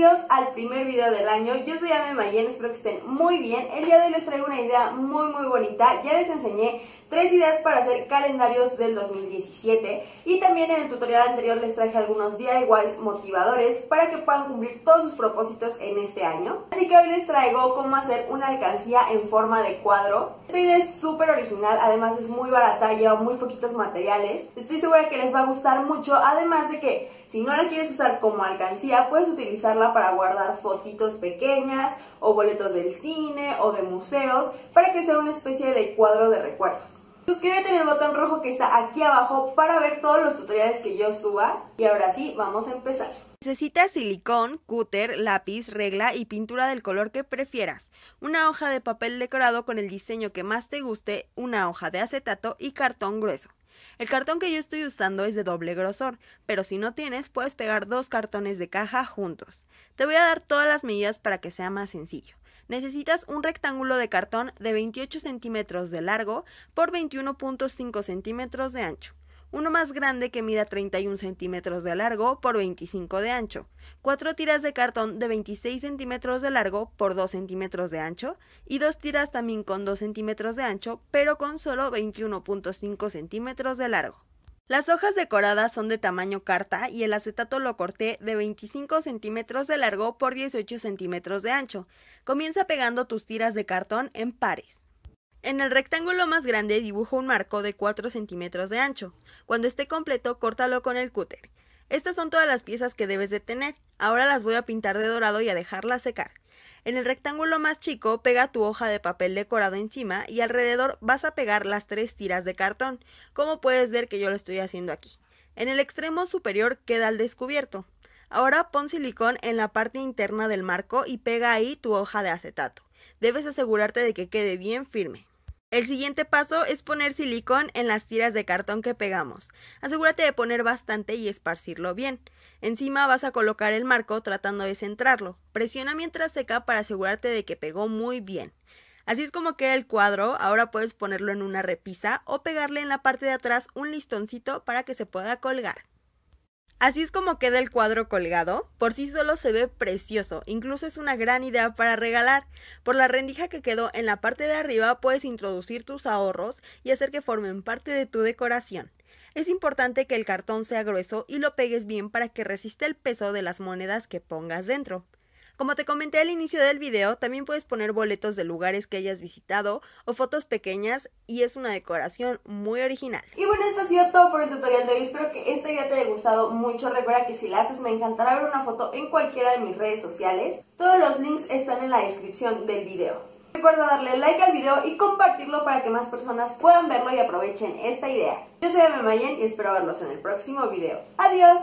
bienvenidos al primer video del año. Yo soy Ame Mayen, espero que estén muy bien. El día de hoy les traigo una idea muy muy bonita. Ya les enseñé tres ideas para hacer calendarios del 2017 y también en el tutorial anterior les traje algunos DIYs motivadores para que puedan cumplir todos sus propósitos en este año. Así que hoy les traigo cómo hacer una alcancía en forma de cuadro. Esta idea es súper original, además es muy barata, lleva muy poquitos materiales. Estoy segura que les va a gustar mucho, además de que si no la quieres usar como alcancía, puedes utilizarla para guardar fotitos pequeñas o boletos del cine o de museos para que sea una especie de cuadro de recuerdos. Suscríbete en el botón rojo que está aquí abajo para ver todos los tutoriales que yo suba. Y ahora sí, vamos a empezar. Necesitas silicón, cúter, lápiz, regla y pintura del color que prefieras, una hoja de papel decorado con el diseño que más te guste, una hoja de acetato y cartón grueso. El cartón que yo estoy usando es de doble grosor, pero si no tienes, puedes pegar dos cartones de caja juntos. Te voy a dar todas las medidas para que sea más sencillo. Necesitas un rectángulo de cartón de 28 centímetros de largo por 21.5 centímetros de ancho uno más grande que mida 31 centímetros de largo por 25 de ancho, cuatro tiras de cartón de 26 centímetros de largo por 2 centímetros de ancho y dos tiras también con 2 centímetros de ancho, pero con solo 21.5 centímetros de largo. Las hojas decoradas son de tamaño carta y el acetato lo corté de 25 centímetros de largo por 18 centímetros de ancho. Comienza pegando tus tiras de cartón en pares. En el rectángulo más grande dibujo un marco de 4 centímetros de ancho. Cuando esté completo, córtalo con el cúter. Estas son todas las piezas que debes de tener. Ahora las voy a pintar de dorado y a dejarlas secar. En el rectángulo más chico, pega tu hoja de papel decorado encima y alrededor vas a pegar las tres tiras de cartón, como puedes ver que yo lo estoy haciendo aquí. En el extremo superior queda el descubierto. Ahora pon silicón en la parte interna del marco y pega ahí tu hoja de acetato. Debes asegurarte de que quede bien firme. El siguiente paso es poner silicón en las tiras de cartón que pegamos. Asegúrate de poner bastante y esparcirlo bien. Encima vas a colocar el marco tratando de centrarlo. Presiona mientras seca para asegurarte de que pegó muy bien. Así es como queda el cuadro, ahora puedes ponerlo en una repisa o pegarle en la parte de atrás un listoncito para que se pueda colgar. Así es como queda el cuadro colgado, por sí solo se ve precioso, incluso es una gran idea para regalar. Por la rendija que quedó en la parte de arriba puedes introducir tus ahorros y hacer que formen parte de tu decoración. Es importante que el cartón sea grueso y lo pegues bien para que resista el peso de las monedas que pongas dentro. Como te comenté al inicio del video, también puedes poner boletos de lugares que hayas visitado o fotos pequeñas y es una decoración muy original. Y bueno, esto ha sido todo por el tutorial de hoy. Espero que esta idea te haya gustado mucho. Recuerda que si la haces me encantará ver una foto en cualquiera de mis redes sociales. Todos los links están en la descripción del video. Recuerda darle like al video y compartirlo para que más personas puedan verlo y aprovechen esta idea. Yo soy Emma Mayen y espero verlos en el próximo video. ¡Adiós!